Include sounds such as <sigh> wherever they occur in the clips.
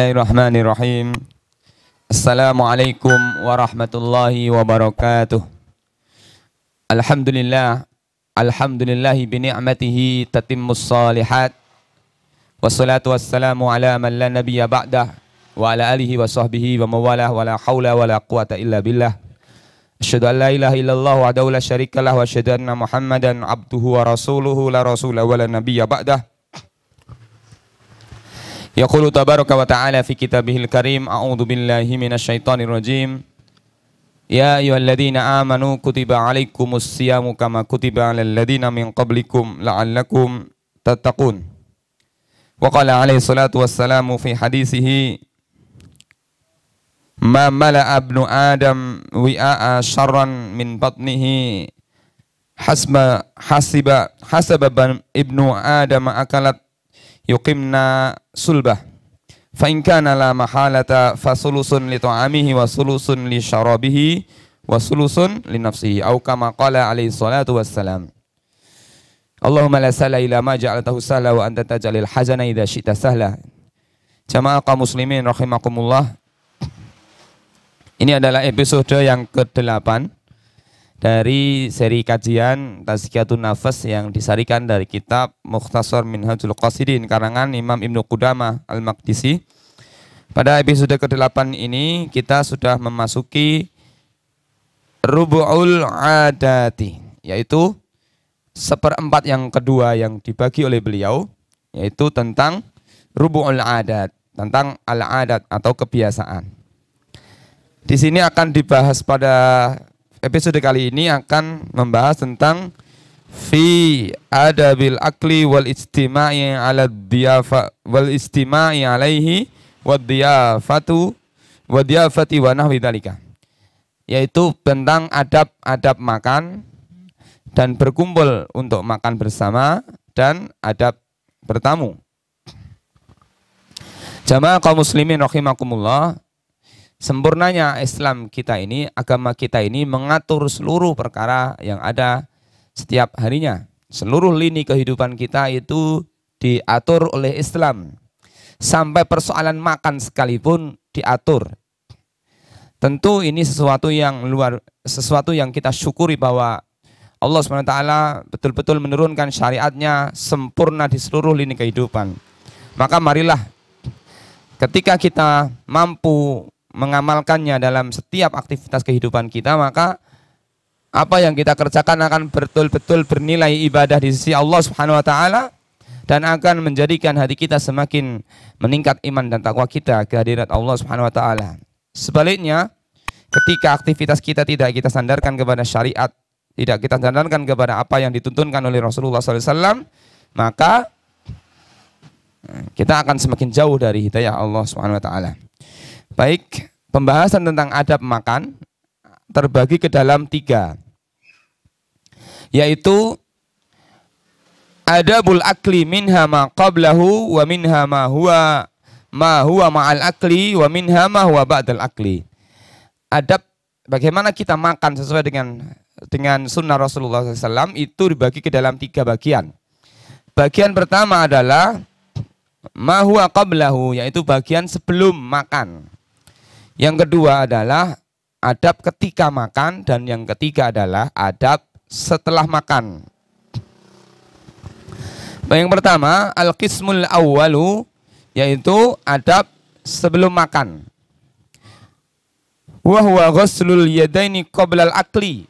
Bismillahirrahmanirrahim. Assalamualaikum warahmatullahi wabarakatuh. Alhamdulillah, alhamdulillahi bi ni'matihi tatimmus salihat. Wassalatu wassalamu ala man la nabiyya ba'dah wa ala alihi wa sahbihi wa mawalah wa la hawla wa la quwata illa billah. Asyhadu an la ilaha illallah wa la syarikalah wa asyhadu anna Muhammadan abduhu wa rasuluhu la rasula wa la nabiyya ba'dah. يقول تبارك وتعالى في كتابه الكريم أعوذ بالله من الشيطان الرجيم يا أيها الذين آمنوا كتب عليكم الصيام كما كتب على الذين من قبلكم لعلكم تتقون وقال عليه الصلاة والسلام في حديثه ما ملأ ابن آدم وعاء شرا من بطنه حسب حسب حسب ابن آدم أكلت yuqimna sulbah fa in kana la mahalata fa sulusun li ta'amihi wa sulusun li syarabihi wa sulusun li nafsihi au kama qala alaihi salatu wassalam Allahumma la sala ila ma ja'altahu sala wa anta taj'alil hazana idza syi'ta sahla Jamaah kaum muslimin rahimakumullah Ini adalah episode yang ke-8 dari seri kajian Tazkiyatun Nafas yang disarikan dari kitab Mukhtasar Minhajul Qasidin karangan Imam Ibnu Qudamah Al-Maqdisi. Pada episode ke-8 ini kita sudah memasuki Rubu'ul Adati yaitu seperempat yang kedua yang dibagi oleh beliau yaitu tentang Rubu'ul Adat, tentang al-adat atau kebiasaan. Di sini akan dibahas pada Episode kali ini akan membahas tentang fi adabil akli wal istima'i ala diyafa wal istima'i alaihi wa diyafatu wa diyafati wa nahwi dalika yaitu tentang adab-adab makan dan berkumpul untuk makan bersama dan adab bertamu. Jamaah kaum muslimin rahimakumullah sempurnanya Islam kita ini, agama kita ini mengatur seluruh perkara yang ada setiap harinya. Seluruh lini kehidupan kita itu diatur oleh Islam. Sampai persoalan makan sekalipun diatur. Tentu ini sesuatu yang luar sesuatu yang kita syukuri bahwa Allah SWT betul-betul menurunkan syariatnya sempurna di seluruh lini kehidupan. Maka marilah ketika kita mampu mengamalkannya dalam setiap aktivitas kehidupan kita, maka apa yang kita kerjakan akan betul-betul bernilai ibadah di sisi Allah Subhanahu wa taala dan akan menjadikan hati kita semakin meningkat iman dan takwa kita kehadirat Allah Subhanahu wa taala. Sebaliknya, ketika aktivitas kita tidak kita sandarkan kepada syariat, tidak kita sandarkan kepada apa yang dituntunkan oleh Rasulullah SAW, maka kita akan semakin jauh dari hidayah Allah Subhanahu wa taala. Baik, pembahasan tentang adab makan terbagi ke dalam tiga, yaitu adabul akli minha ma qablahu wa minha ma huwa ma huwa ma'al akli wa minha ma huwa ba'dal akli. Adab bagaimana kita makan sesuai dengan dengan sunnah Rasulullah SAW itu dibagi ke dalam tiga bagian. Bagian pertama adalah mahua qablahu yaitu bagian sebelum makan. Yang kedua adalah adab ketika makan dan yang ketiga adalah adab setelah makan. Nah, yang pertama al-qismul awwalu yaitu adab sebelum makan. Wa huwa ghuslul yadaini qabla akli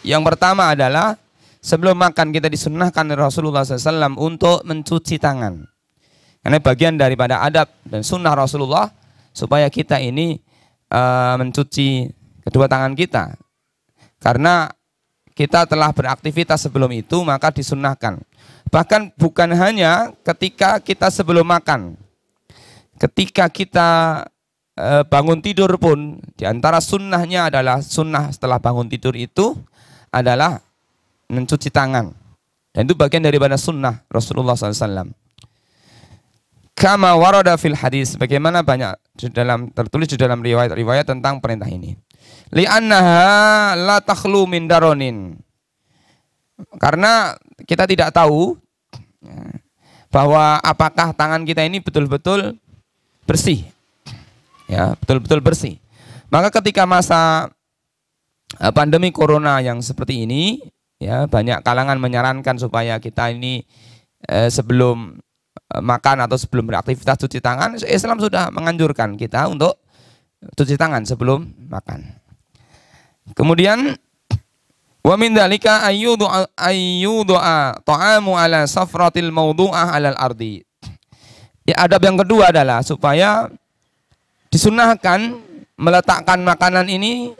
Yang pertama adalah sebelum makan kita disunnahkan Rasulullah SAW untuk mencuci tangan. Karena bagian daripada adab dan sunnah Rasulullah supaya kita ini Eh, mencuci kedua tangan kita. Karena kita telah beraktivitas sebelum itu maka disunahkan. Bahkan bukan hanya ketika kita sebelum makan. Ketika kita eh, bangun tidur pun di antara sunnahnya adalah sunnah setelah bangun tidur itu adalah mencuci tangan. Dan itu bagian daripada sunnah Rasulullah SAW. Kama warada fil hadis. Bagaimana banyak di dalam tertulis di dalam riwayat-riwayat tentang perintah ini. annaha la takhlu min daronin. Karena kita tidak tahu ya, bahwa apakah tangan kita ini betul-betul bersih. Ya, betul-betul bersih. Maka ketika masa eh, pandemi corona yang seperti ini, ya banyak kalangan menyarankan supaya kita ini eh, sebelum Eh, makan atau sebelum beraktivitas cuci tangan, Islam sudah menganjurkan kita untuk cuci tangan sebelum makan. Kemudian wa min dalika ayyudu ayyudu ta'amu ala safratil mawdu'ah alal ardi. Ya, adab yang kedua adalah supaya disunahkan meletakkan makanan ini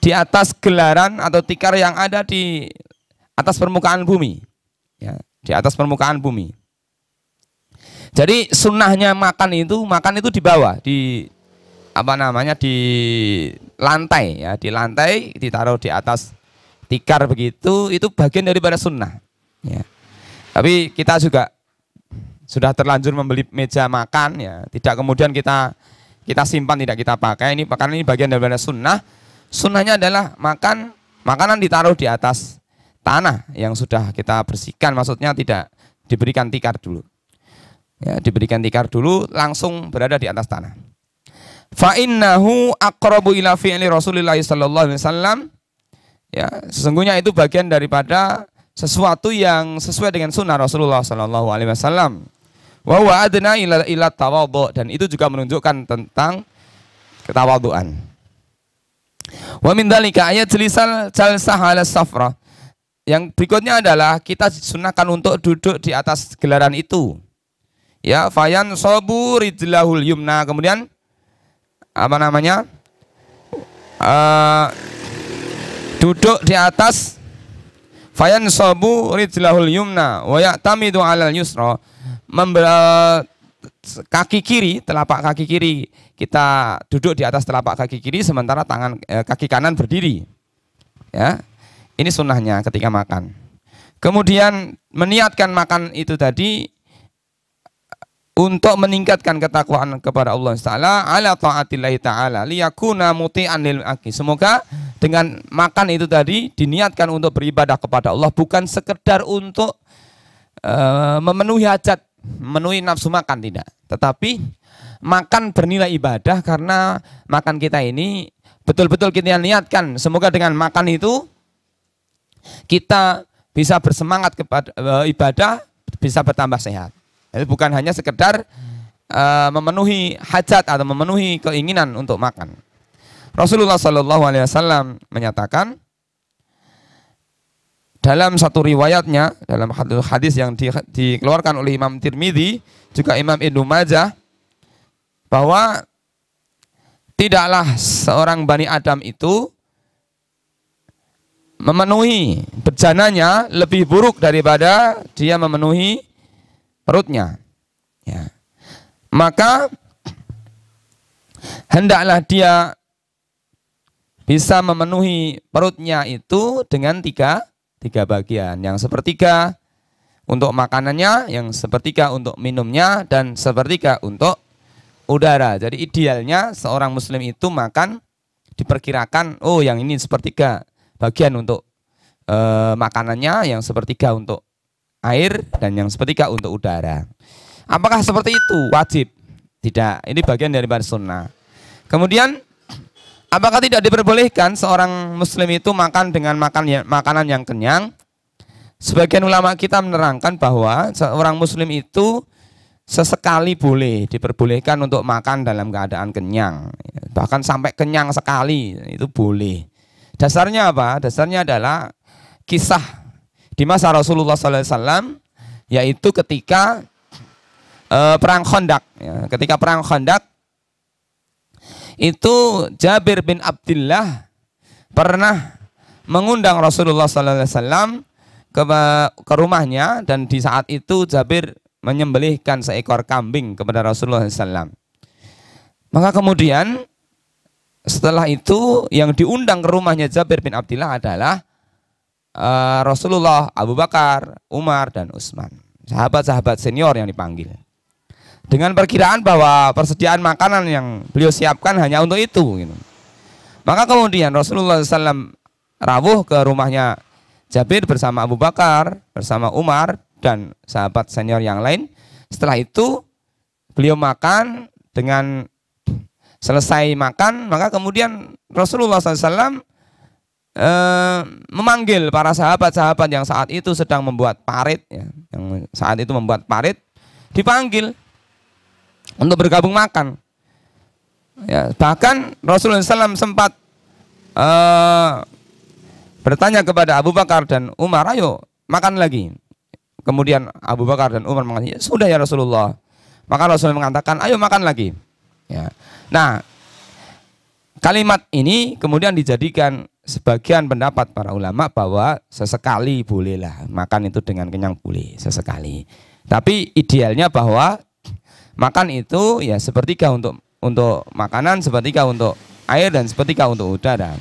di atas gelaran atau tikar yang ada di atas permukaan bumi. Ya, di atas permukaan bumi. Jadi sunnahnya makan itu makan itu di bawah di apa namanya di lantai ya di lantai ditaruh di atas tikar begitu itu bagian daripada sunnah. Ya. Tapi kita juga sudah terlanjur membeli meja makan ya tidak kemudian kita kita simpan tidak kita pakai ini makanan ini bagian daripada sunnah sunnahnya adalah makan makanan ditaruh di atas tanah yang sudah kita bersihkan maksudnya tidak diberikan tikar dulu Ya, diberikan tikar dulu langsung berada di atas tanah. Fa innahu aqrabu ila fi'li Rasulillah sallallahu alaihi wasallam. Ya, sesungguhnya itu bagian daripada sesuatu yang sesuai dengan sunnah Rasulullah sallallahu alaihi wasallam. Wa huwa adna ila ila tawadhu dan itu juga menunjukkan tentang ketawaduan. Wa min dalika ayat jelisal jalsah ala safra. Yang berikutnya adalah kita disunahkan untuk duduk di atas gelaran itu ya fayan sobu rijlahul yumna kemudian apa namanya uh, duduk di atas fayan sobu ridlahul yumna wayak tamidu alal yusro Membel, kaki kiri telapak kaki kiri kita duduk di atas telapak kaki kiri sementara tangan eh, kaki kanan berdiri ya ini sunnahnya ketika makan kemudian meniatkan makan itu tadi untuk meningkatkan ketakwaan kepada Allah Taala ala taatillahi taala liyakuna muti'an lil aki. Semoga dengan makan itu tadi diniatkan untuk beribadah kepada Allah bukan sekedar untuk uh, memenuhi hajat, memenuhi nafsu makan tidak, tetapi makan bernilai ibadah karena makan kita ini betul-betul kita niatkan. Semoga dengan makan itu kita bisa bersemangat kepada uh, ibadah, bisa bertambah sehat. Jadi bukan hanya sekedar uh, memenuhi hajat atau memenuhi keinginan untuk makan. Rasulullah Shallallahu Alaihi Wasallam menyatakan dalam satu riwayatnya dalam hadis yang di, dikeluarkan oleh Imam Tirmidzi juga Imam Ibnu Majah bahwa tidaklah seorang bani Adam itu memenuhi berjananya lebih buruk daripada dia memenuhi perutnya. Ya. Maka hendaklah dia bisa memenuhi perutnya itu dengan tiga, tiga bagian. Yang sepertiga untuk makanannya, yang sepertiga untuk minumnya, dan sepertiga untuk udara. Jadi idealnya seorang muslim itu makan diperkirakan, oh yang ini sepertiga bagian untuk e, makanannya, yang sepertiga untuk air dan yang sepertiga untuk udara. Apakah seperti itu wajib? Tidak, ini bagian dari sunnah. Kemudian apakah tidak diperbolehkan seorang muslim itu makan dengan makan ya, makanan yang kenyang? Sebagian ulama kita menerangkan bahwa seorang muslim itu sesekali boleh diperbolehkan untuk makan dalam keadaan kenyang. Bahkan sampai kenyang sekali itu boleh. Dasarnya apa? Dasarnya adalah kisah di masa Rasulullah SAW yaitu ketika uh, perang Khandaq. Ya, ketika perang Khandaq itu Jabir bin Abdullah pernah mengundang Rasulullah SAW ke, ke rumahnya dan di saat itu Jabir menyembelihkan seekor kambing kepada Rasulullah SAW. Maka kemudian setelah itu yang diundang ke rumahnya Jabir bin Abdullah adalah Eh, Rasulullah, Abu Bakar, Umar, dan Utsman. Sahabat-sahabat senior yang dipanggil. Dengan perkiraan bahwa persediaan makanan yang beliau siapkan hanya untuk itu. Gitu. Maka kemudian Rasulullah SAW rawuh ke rumahnya Jabir bersama Abu Bakar, bersama Umar, dan sahabat senior yang lain. Setelah itu beliau makan dengan selesai makan, maka kemudian Rasulullah SAW Eh, memanggil para sahabat-sahabat yang saat itu sedang membuat parit, ya, yang saat itu membuat parit, dipanggil untuk bergabung makan. Ya, bahkan Rasulullah SAW sempat eh, bertanya kepada Abu Bakar dan Umar, ayo makan lagi. Kemudian Abu Bakar dan Umar mengatakan, ya sudah ya Rasulullah. Maka Rasulullah mengatakan, ayo makan lagi. Ya. Nah, Kalimat ini kemudian dijadikan sebagian pendapat para ulama bahwa sesekali bolehlah makan itu dengan kenyang boleh sesekali. Tapi idealnya bahwa makan itu ya sepertiga untuk untuk makanan, sepertiga untuk air dan sepertiga untuk udara.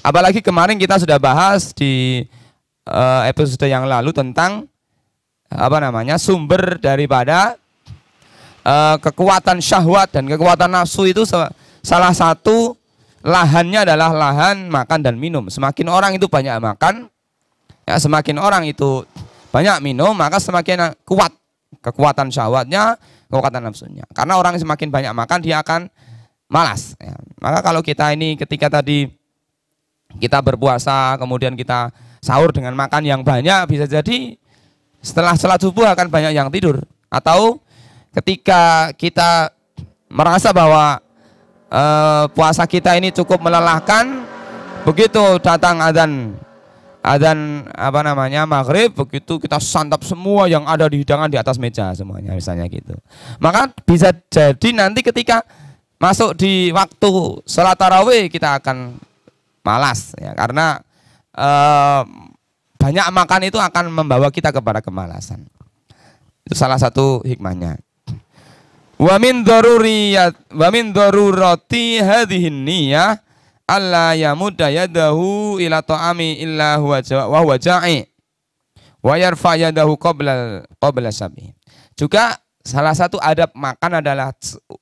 Apalagi kemarin kita sudah bahas di uh, episode yang lalu tentang apa namanya sumber daripada uh, kekuatan syahwat dan kekuatan nafsu itu salah satu Lahannya adalah lahan makan dan minum. Semakin orang itu banyak makan, ya semakin orang itu banyak minum, maka semakin kuat kekuatan syahwatnya, kekuatan nafsunya. Karena orang semakin banyak makan dia akan malas. Ya. Maka kalau kita ini ketika tadi kita berpuasa, kemudian kita sahur dengan makan yang banyak, bisa jadi setelah salat subuh akan banyak yang tidur. Atau ketika kita merasa bahwa Eh, puasa kita ini cukup melelahkan. Begitu datang adzan adzan apa namanya maghrib begitu kita santap semua yang ada di hidangan di atas meja semuanya misalnya gitu maka bisa jadi nanti ketika masuk di waktu sholat tarawih kita akan malas ya karena e, banyak makan itu akan membawa kita kepada kemalasan itu salah satu hikmahnya Wa min daruriyat wa min darurati hadhihi niyyah alla yamudda yadahu ila ta'ami illa huwa wa huwa ja'i wa yarfa yadahu qabla qabla sabi. Juga salah satu adab makan adalah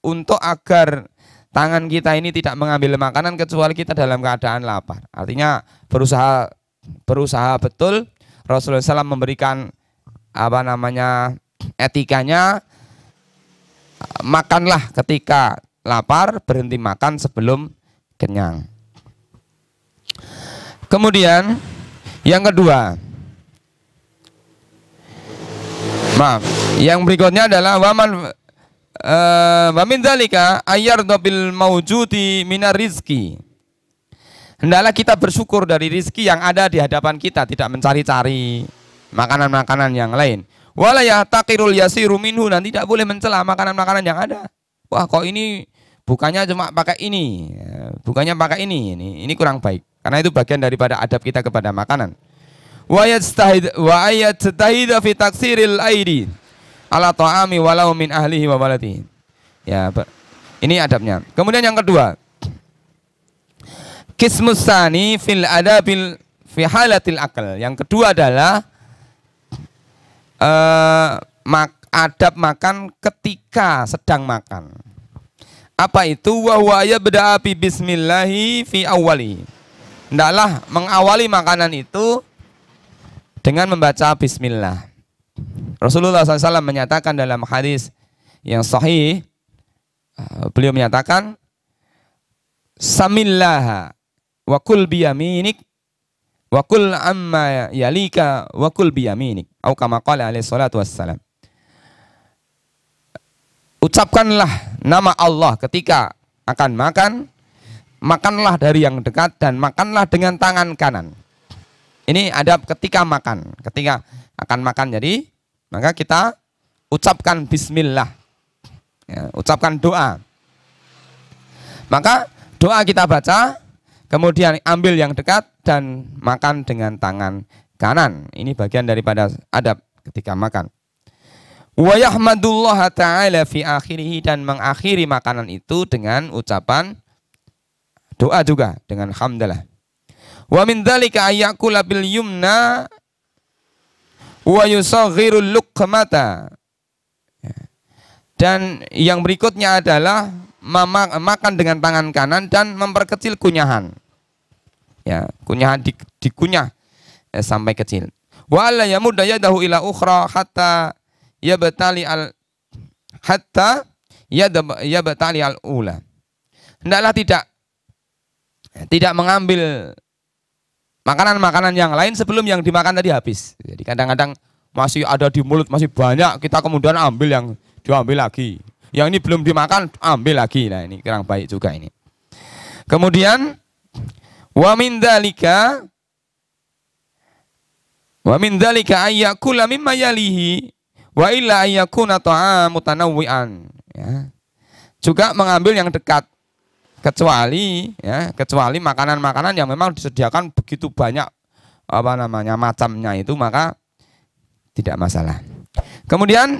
untuk agar tangan kita ini tidak mengambil makanan kecuali kita dalam keadaan lapar. Artinya berusaha berusaha betul Rasulullah SAW memberikan apa namanya etikanya makanlah ketika lapar, berhenti makan sebelum kenyang. Kemudian yang kedua, maaf, yang berikutnya adalah waman eh, wamin zalika ayar dobil maujudi minar rizki. Hendaklah kita bersyukur dari rizki yang ada di hadapan kita, tidak mencari-cari makanan-makanan yang lain. Wala yahtaqirul yasiru minhu dan tidak boleh mencela makanan-makanan yang ada. Wah, kok ini bukannya cuma pakai ini, bukannya pakai ini. Ini ini kurang baik. Karena itu bagian daripada adab kita kepada makanan. Wa yastahid wa ayatstahida fi taksiril aidi ala ta'ami walau min ahlihi wa waladihi. Ya, ini adabnya. Kemudian yang kedua. Kismusani fil adabil fi halatil akal. Yang kedua adalah Eh, mak, adab makan ketika sedang makan. Apa itu? Wahwa ya beda api bismillahi fi awali. Ndaklah mengawali makanan itu dengan membaca bismillah. Rasulullah SAW menyatakan dalam hadis yang sahih, eh, beliau menyatakan, Samillaha wa kul biyaminik wa kul amma yalika wa kul biyaminik atau kama qala alaihi salatu wassalam ucapkanlah nama Allah ketika akan makan makanlah dari yang dekat dan makanlah dengan tangan kanan ini ada ketika makan ketika akan makan jadi maka kita ucapkan bismillah ya, ucapkan doa maka doa kita baca Kemudian ambil yang dekat dan makan dengan tangan kanan. Ini bagian daripada adab ketika makan. Wa yahmadullah ta'ala fi akhirihi dan mengakhiri makanan itu dengan ucapan doa juga dengan hamdalah. Wa min dzalika ayakula bil yumna wa yusaghirul luqmata. Ya. Dan yang berikutnya adalah makan dengan tangan kanan dan memperkecil kunyahan. Ya, kunyahan di, dikunyah ya, sampai kecil. Wa yamudda yadahu ila ukhra hatta yabtali al hatta yabtali al ula. Hendaklah tidak tidak mengambil makanan-makanan yang lain sebelum yang dimakan tadi habis. Jadi kadang-kadang masih ada di mulut masih banyak kita kemudian ambil yang diambil lagi yang ini belum dimakan, ambil lagi. Nah, ini kurang baik juga ini. Kemudian wa min dalika wa min dalika ayyakula mimma yalihi wa illa ayyakuna ta'am mutanawwi'an ya. Juga mengambil yang dekat kecuali ya kecuali makanan-makanan yang memang disediakan begitu banyak apa namanya macamnya itu maka tidak masalah. Kemudian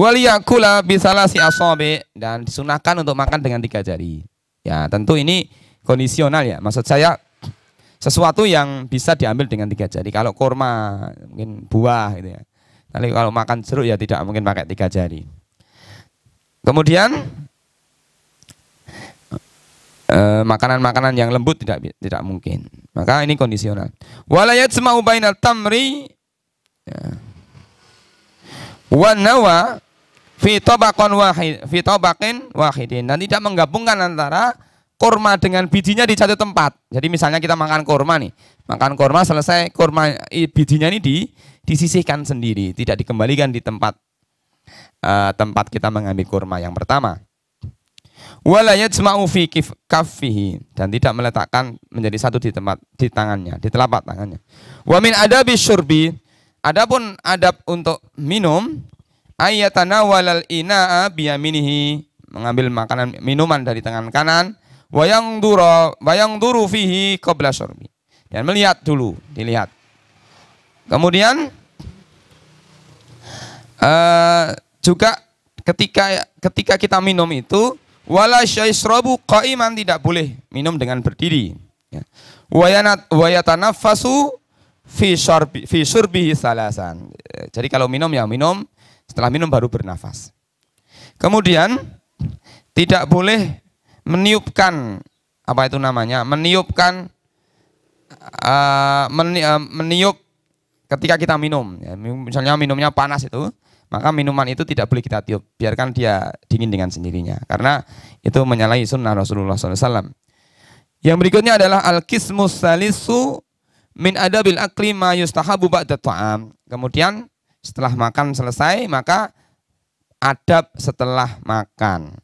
Waliyakula bisalah si asobe dan disunahkan untuk makan dengan tiga jari. Ya tentu ini kondisional ya. Maksud saya sesuatu yang bisa diambil dengan tiga jari. Kalau kurma mungkin buah gitu ya. Tapi kalau makan jeruk ya tidak mungkin pakai tiga jari. Kemudian eh, makanan-makanan yang lembut tidak tidak mungkin. Maka ini kondisional. Walayat semua bainal tamri ya. wanawa Vito wahid Vito baken wahidin dan tidak menggabungkan antara kurma dengan bijinya di satu tempat. Jadi misalnya kita makan kurma nih, makan kurma selesai kurma bijinya ini di disisihkan sendiri, tidak dikembalikan di tempat uh, tempat kita mengambil kurma yang pertama. walayat yajma'u fi kafihi dan tidak meletakkan menjadi satu di tempat di tangannya, di telapak tangannya. Wamin ada adabi surbi, Adapun adab untuk minum walal ina'a biyaminihi mengambil makanan minuman dari tangan kanan wayang duro wayang duru fihi qabla syurbi dan melihat dulu dilihat kemudian uh, juga ketika ketika kita minum itu wala syaisrabu qaiman tidak boleh minum dengan berdiri ya. wayanat fasu fi syurbi fi surbihi salasan jadi kalau minum ya minum setelah minum baru bernafas. Kemudian tidak boleh meniupkan apa itu namanya? Meniupkan uh, meni, uh, meniup ketika kita minum. Ya, misalnya minumnya panas itu, maka minuman itu tidak boleh kita tiup. Biarkan dia dingin dengan sendirinya. Karena itu menyalahi sunnah Rasulullah SAW. Yang berikutnya adalah al-kismus salisu min adabil akli ma yustahabu ba'da ta'am. Kemudian setelah makan selesai maka adab setelah makan.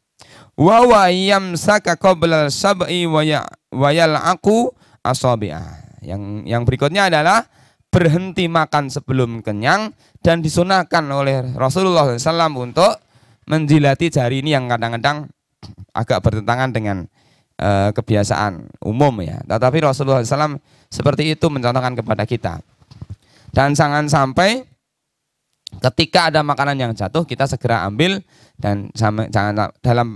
Wa wa yamsaka qabla sab'i ya-, wa yal'aqu asabi'ah. Yang yang berikutnya adalah berhenti makan sebelum kenyang dan disunahkan oleh Rasulullah SAW untuk menjilati jari ini yang kadang-kadang agak bertentangan dengan e, kebiasaan umum ya. Tetapi Rasulullah SAW seperti itu mencontohkan kepada kita. Dan jangan sampai ketika ada makanan yang jatuh kita segera ambil dan sama, jangan dalam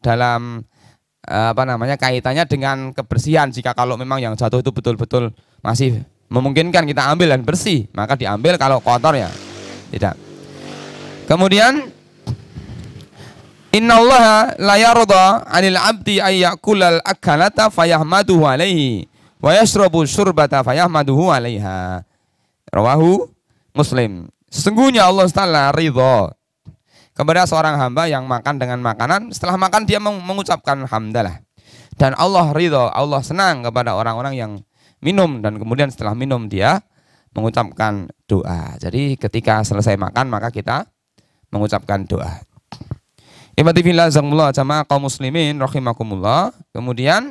dalam eh, apa namanya kaitannya dengan kebersihan jika kalau memang yang jatuh itu betul-betul masih memungkinkan kita ambil dan bersih maka diambil kalau kotor ya tidak kemudian Inna Allah la yarda 'anil 'abdi ay ya'kulal akalata fayahmaduhu 'alaihi wa yashrabu syurbata fayahmaduhu 'alaiha. Rawahu Muslim. Sesungguhnya Allah Taala ridho kepada seorang hamba yang makan dengan makanan. Setelah makan dia mengucapkan hamdalah. Dan Allah ridho, Allah senang kepada orang-orang yang minum dan kemudian setelah minum dia mengucapkan doa. Jadi ketika selesai makan maka kita mengucapkan doa. Ibadillah fillah jamaah kaum muslimin rahimakumullah. Kemudian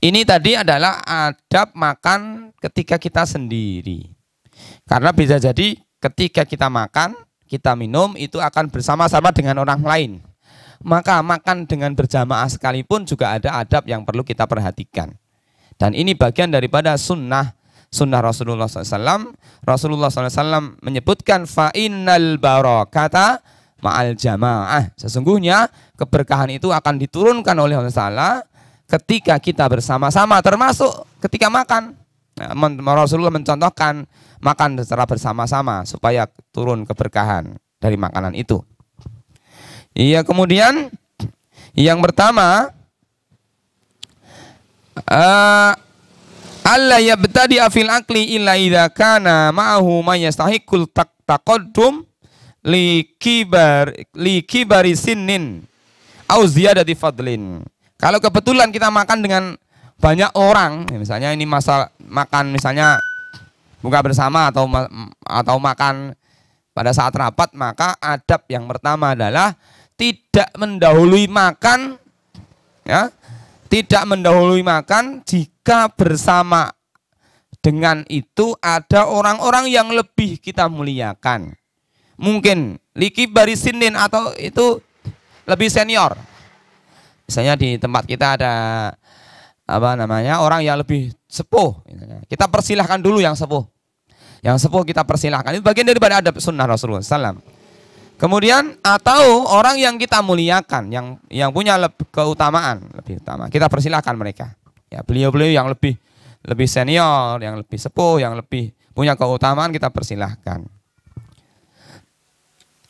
ini tadi adalah adab makan ketika kita sendiri. Karena bisa jadi ketika kita makan, kita minum itu akan bersama-sama dengan orang lain. Maka makan dengan berjamaah sekalipun juga ada adab yang perlu kita perhatikan. Dan ini bagian daripada sunnah sunnah Rasulullah SAW. Rasulullah SAW menyebutkan barokah barokata ma'al jamaah. Sesungguhnya keberkahan itu akan diturunkan oleh Allah Ta'ala ketika kita bersama-sama termasuk ketika makan. Nah, Rasulullah mencontohkan makan secara bersama-sama supaya turun keberkahan dari makanan itu. Iya, kemudian yang pertama uh, eh, Allah ya betadi afil akli illa idza kana ma'ahu mayastahikul tak taqaddum li kibar li kibari sinin au ziyadati fadlin. Kalau kebetulan kita makan dengan banyak orang, misalnya ini masa makan misalnya buka bersama atau atau makan pada saat rapat maka adab yang pertama adalah tidak mendahului makan ya tidak mendahului makan jika bersama dengan itu ada orang-orang yang lebih kita muliakan mungkin liki barisinin atau itu lebih senior misalnya di tempat kita ada apa namanya orang yang lebih sepuh. Kita persilahkan dulu yang sepuh. Yang sepuh kita persilahkan. Itu bagian daripada adab sunnah Rasulullah SAW. Kemudian atau orang yang kita muliakan, yang yang punya lebih, keutamaan lebih utama, kita persilahkan mereka. Ya beliau-beliau yang lebih lebih senior, yang lebih sepuh, yang lebih punya keutamaan kita persilahkan.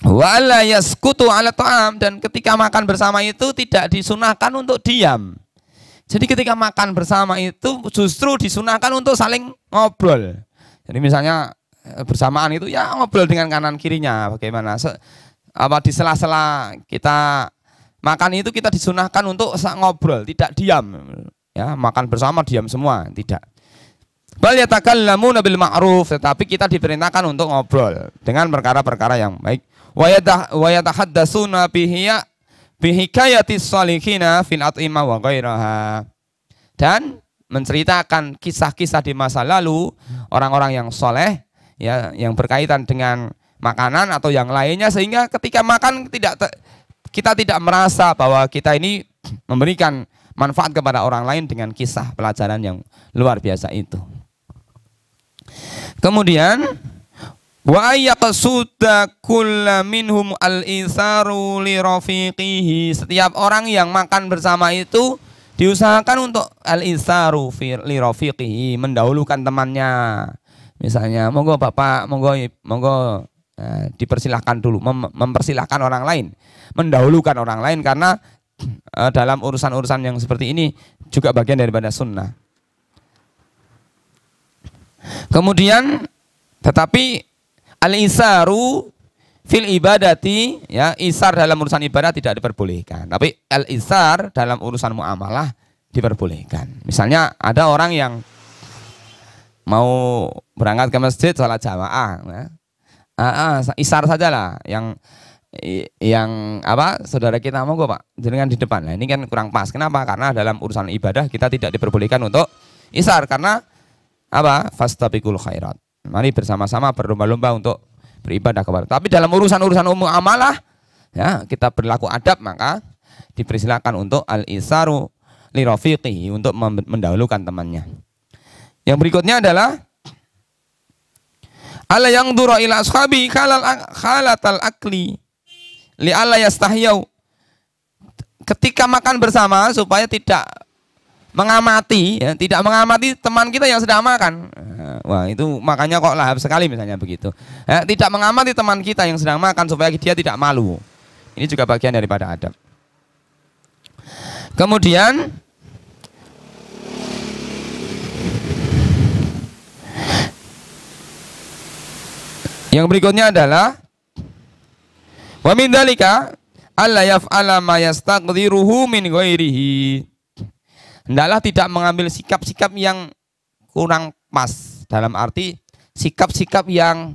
Wala yaskutu ala ta'am dan ketika makan bersama itu tidak disunahkan untuk diam. Jadi ketika makan bersama itu justru disunahkan untuk saling ngobrol. Jadi misalnya eh, bersamaan itu ya ngobrol dengan kanan kirinya bagaimana Se apa di sela-sela kita makan itu kita disunahkan untuk ngobrol, tidak diam. Ya, makan bersama diam semua, tidak. Bal yatakallamu bil ma'ruf, tetapi kita diperintahkan untuk ngobrol dengan perkara-perkara yang baik. Wa yatahaddatsuna bihi ya bihikayati salihina fil at'ima wa ghairaha. Dan menceritakan kisah-kisah di masa lalu orang-orang yang soleh ya yang berkaitan dengan makanan atau yang lainnya sehingga ketika makan tidak te, kita tidak merasa bahwa kita ini memberikan manfaat kepada orang lain dengan kisah pelajaran yang luar biasa itu. Kemudian wa ayyaqsuda kulla minhum al-isaru li rafiqihi setiap orang yang makan bersama itu diusahakan untuk al-isaru li rafiqihi mendahulukan temannya misalnya monggo bapak monggo monggo eh, dipersilahkan dulu mem mempersilahkan orang lain mendahulukan orang lain karena eh, dalam urusan-urusan yang seperti ini juga bagian daripada sunnah kemudian tetapi Al-isaru fil ibadati ya isar dalam urusan ibadah tidak diperbolehkan tapi al isar dalam urusan muamalah diperbolehkan misalnya ada orang yang mau berangkat ke masjid sholat jamaah ya. ah, ah, isar sajalah yang yang apa saudara kita mau kok pak jangan di depan lah ini kan kurang pas kenapa karena dalam urusan ibadah kita tidak diperbolehkan untuk isar karena apa fastabiqul khairat Mari bersama-sama berlomba-lomba untuk beribadah kepada. Tapi dalam urusan-urusan umum amalah, ya kita berlaku adab maka dipersilakan untuk al isaru lirofiqi untuk mendahulukan temannya. Yang berikutnya adalah ala yang dura ila ashabi khalal khalatal akli li ala yastahiyau ketika makan bersama supaya tidak mengamati ya, tidak mengamati teman kita yang sedang makan Wah, itu makanya kok lahap sekali misalnya begitu. Ya, tidak mengamati teman kita yang sedang makan supaya dia tidak malu. Ini juga bagian daripada adab. Kemudian yang berikutnya adalah wa min dalika alla yaf'ala ma yastaqdiruhu min ghairihi. Hendaklah tidak mengambil sikap-sikap yang kurang pas dalam arti sikap-sikap yang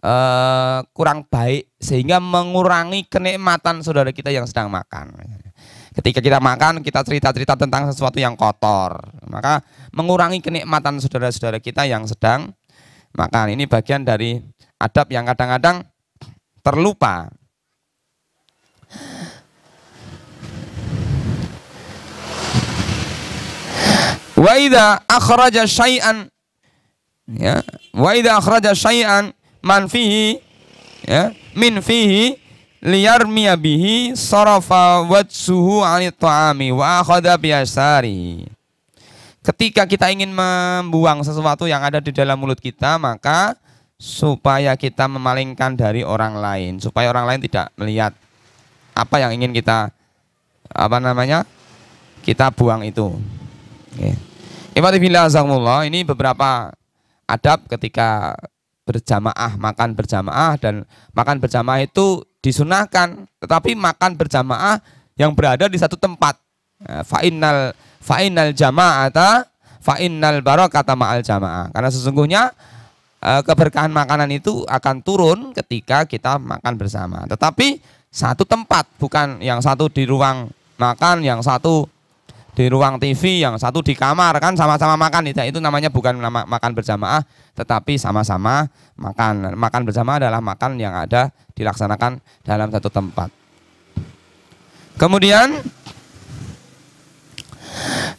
uh, kurang baik sehingga mengurangi kenikmatan saudara kita yang sedang makan. Ketika kita makan, kita cerita-cerita tentang sesuatu yang kotor. Maka mengurangi kenikmatan saudara-saudara kita yang sedang makan. Ini bagian dari adab yang kadang-kadang terlupa. Wa idza akhraja syai'an ya wa idza akhraja syai'an man fihi ya min fihi liyarmi bihi sarafa wajhuhu 'ani ta'ami wa akhadha biyasarihi ketika kita ingin membuang sesuatu yang ada di dalam mulut kita maka supaya kita memalingkan dari orang lain supaya orang lain tidak melihat apa yang ingin kita apa namanya kita buang itu. Okay. ini beberapa adab ketika berjamaah, makan berjamaah dan makan berjamaah itu disunahkan, tetapi makan berjamaah yang berada di satu tempat. Nah, fainal jamaah jama'ata fa'innal kata ma'al jamaah. Karena sesungguhnya eh, keberkahan makanan itu akan turun ketika kita makan bersama. Tetapi satu tempat, bukan yang satu di ruang makan, yang satu di ruang TV, yang satu di kamar kan sama-sama makan itu itu namanya bukan makan berjamaah tetapi sama-sama makan. Makan berjamaah adalah makan yang ada dilaksanakan dalam satu tempat. Kemudian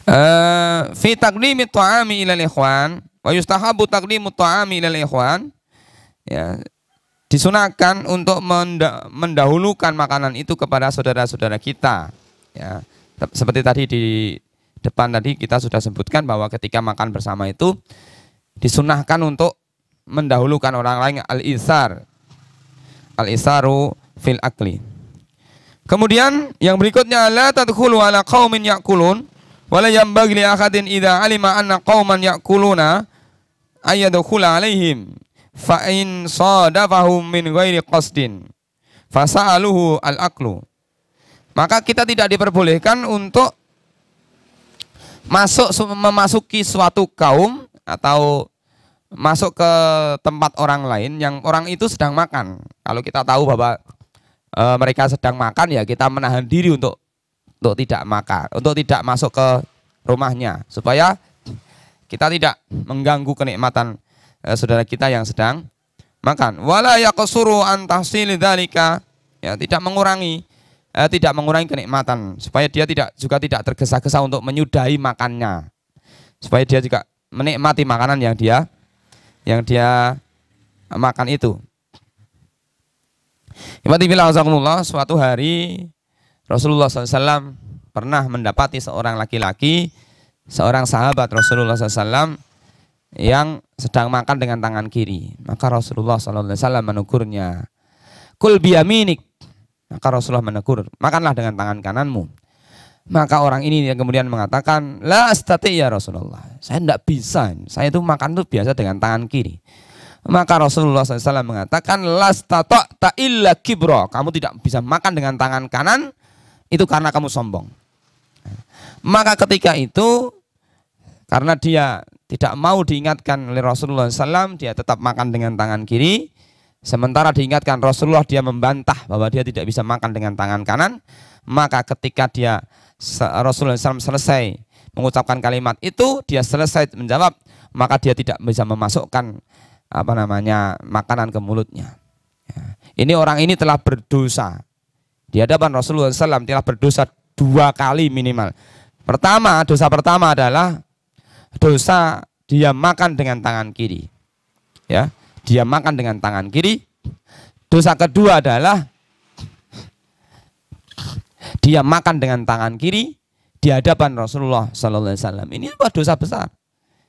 eh, fi taqdimi ta'ami ilal ikhwan wa yustahabu taqdimu ta'ami ilal ya disunahkan untuk mendahulukan makanan itu kepada saudara-saudara kita ya seperti tadi di depan tadi kita sudah sebutkan bahwa ketika makan bersama itu disunahkan untuk mendahulukan orang lain al-isar. Al-isaru fil akli. Kemudian yang berikutnya la tadkhulu ala qaumin yakulun wala yang li ahadin idza alima anna qauman yakuluna ayadkhula alaihim fa in sadafahum min ghairi qasdin fasaluhu al aklu. Maka kita tidak diperbolehkan untuk masuk memasuki suatu kaum atau masuk ke tempat orang lain yang orang itu sedang makan. Kalau kita tahu bahwa e, mereka sedang makan ya kita menahan diri untuk untuk tidak makan, untuk tidak masuk ke rumahnya supaya kita tidak mengganggu kenikmatan e, saudara kita yang sedang makan. Wala yaqsuru an tahsil Ya, tidak mengurangi eh, tidak mengurangi kenikmatan supaya dia tidak juga tidak tergesa-gesa untuk menyudahi makannya supaya dia juga menikmati makanan yang dia yang dia makan itu. Bismillahirrahmanirrahim suatu hari Rasulullah SAW pernah mendapati seorang laki-laki, seorang sahabat Rasulullah SAW yang sedang makan dengan tangan kiri. Maka Rasulullah SAW menukurnya. Kul biyaminik, maka Rasulullah menegur, makanlah dengan tangan kananmu. Maka orang ini yang kemudian mengatakan, la astati ya Rasulullah. Saya tidak bisa, saya itu makan itu biasa dengan tangan kiri. Maka Rasulullah SAW mengatakan, la ta illa kibro. Kamu tidak bisa makan dengan tangan kanan, itu karena kamu sombong. Maka ketika itu, karena dia tidak mau diingatkan oleh Rasulullah SAW, dia tetap makan dengan tangan kiri, Sementara diingatkan Rasulullah dia membantah bahwa dia tidak bisa makan dengan tangan kanan, maka ketika dia Rasulullah SAW selesai mengucapkan kalimat itu, dia selesai menjawab, maka dia tidak bisa memasukkan apa namanya makanan ke mulutnya. Ya. Ini orang ini telah berdosa. Di hadapan Rasulullah SAW telah berdosa dua kali minimal. Pertama, dosa pertama adalah dosa dia makan dengan tangan kiri. Ya, dia makan dengan tangan kiri. Dosa kedua adalah dia makan dengan tangan kiri di hadapan Rasulullah Sallallahu Alaihi Wasallam. Ini sebuah dosa besar.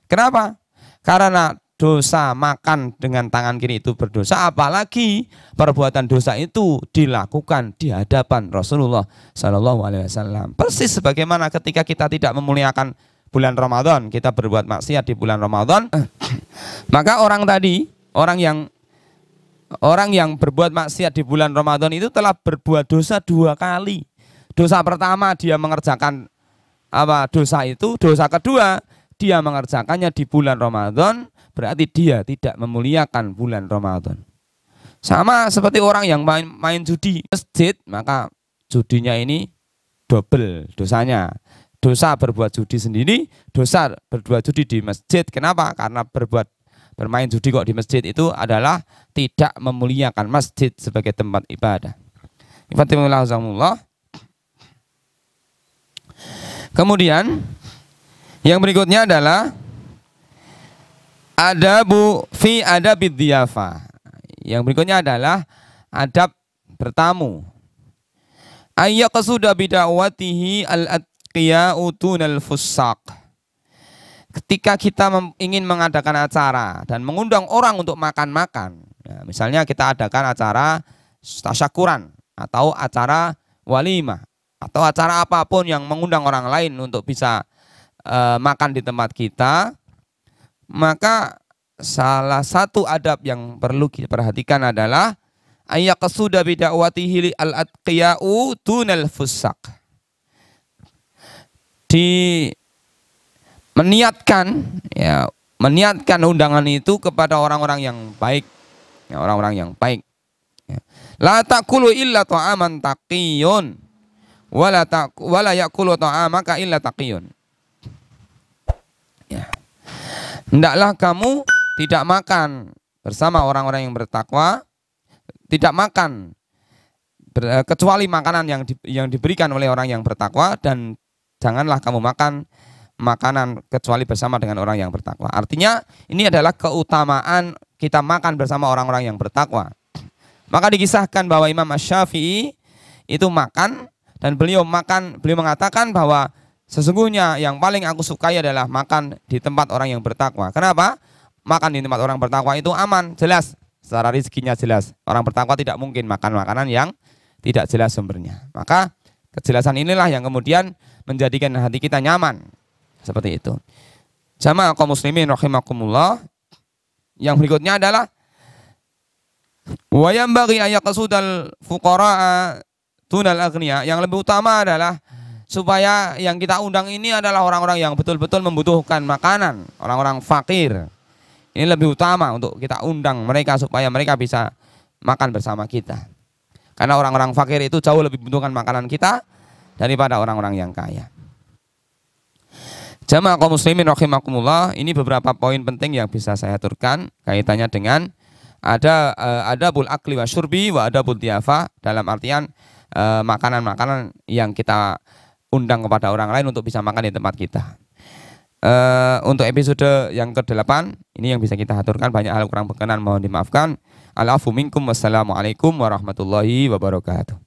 Kenapa? Karena dosa makan dengan tangan kiri itu berdosa, apalagi perbuatan dosa itu dilakukan di hadapan Rasulullah Sallallahu Alaihi Wasallam. Persis sebagaimana ketika kita tidak memuliakan bulan Ramadan, kita berbuat maksiat di bulan Ramadan, <clears throat> maka orang tadi Orang yang orang yang berbuat maksiat di bulan Ramadan itu telah berbuat dosa dua kali. Dosa pertama dia mengerjakan apa dosa itu, dosa kedua dia mengerjakannya di bulan Ramadan, berarti dia tidak memuliakan bulan Ramadan. Sama seperti orang yang main main judi masjid, maka judinya ini double dosanya. Dosa berbuat judi sendiri, dosa berbuat judi di masjid. Kenapa? Karena berbuat bermain judi kok di masjid itu adalah tidak memuliakan masjid sebagai tempat ibadah. Ifatimullah Kemudian yang berikutnya adalah ada adabu fi adabid diyafa. Yang berikutnya adalah adab bertamu. Ayat kesudah bidawatihi al utun al fusak ketika kita ingin mengadakan acara dan mengundang orang untuk makan-makan, ya, misalnya kita adakan acara tasyakuran atau acara walimah atau acara apapun yang mengundang orang lain untuk bisa e, makan di tempat kita, maka salah satu adab yang perlu kita perhatikan adalah ayat kesudah bidakwatihi al atqiyau tunel fusak di meniatkan ya meniatkan undangan itu kepada orang-orang yang baik orang ya, orang-orang yang baik ya. takulu illa ta'aman taqiyun wala tak wala yakulu ta'amaka illa taqiyun ya hendaklah kamu tidak makan bersama orang-orang yang bertakwa tidak makan eh, kecuali makanan yang di, yang diberikan oleh orang yang bertakwa dan janganlah kamu makan makanan kecuali bersama dengan orang yang bertakwa. Artinya ini adalah keutamaan kita makan bersama orang-orang yang bertakwa. Maka dikisahkan bahwa Imam Syafi'i itu makan dan beliau makan, beliau mengatakan bahwa sesungguhnya yang paling aku sukai adalah makan di tempat orang yang bertakwa. Kenapa? Makan di tempat orang bertakwa itu aman, jelas. Secara rezekinya jelas. Orang bertakwa tidak mungkin makan makanan yang tidak jelas sumbernya. Maka kejelasan inilah yang kemudian menjadikan hati kita nyaman seperti itu. Sama kaum muslimin rahimakumullah. Yang berikutnya adalah wa yanbaghi ay fuqaraa tunal aghnia. Yang lebih utama adalah supaya yang kita undang ini adalah orang-orang yang betul-betul membutuhkan makanan, orang-orang fakir. Ini lebih utama untuk kita undang mereka supaya mereka bisa makan bersama kita. Karena orang-orang fakir itu jauh lebih membutuhkan makanan kita daripada orang-orang yang kaya. Jamaah kaum muslimin rahimakumullah, ini beberapa poin penting yang bisa saya aturkan kaitannya dengan ada eh, ada bul akli wa syurbi wa ada bul diafa dalam artian eh, makanan-makanan yang kita undang kepada orang lain untuk bisa makan di tempat kita. Uh, untuk episode yang ke-8 ini yang bisa kita aturkan banyak hal kurang berkenan mohon dimaafkan. Alafu minkum wassalamualaikum warahmatullahi wabarakatuh.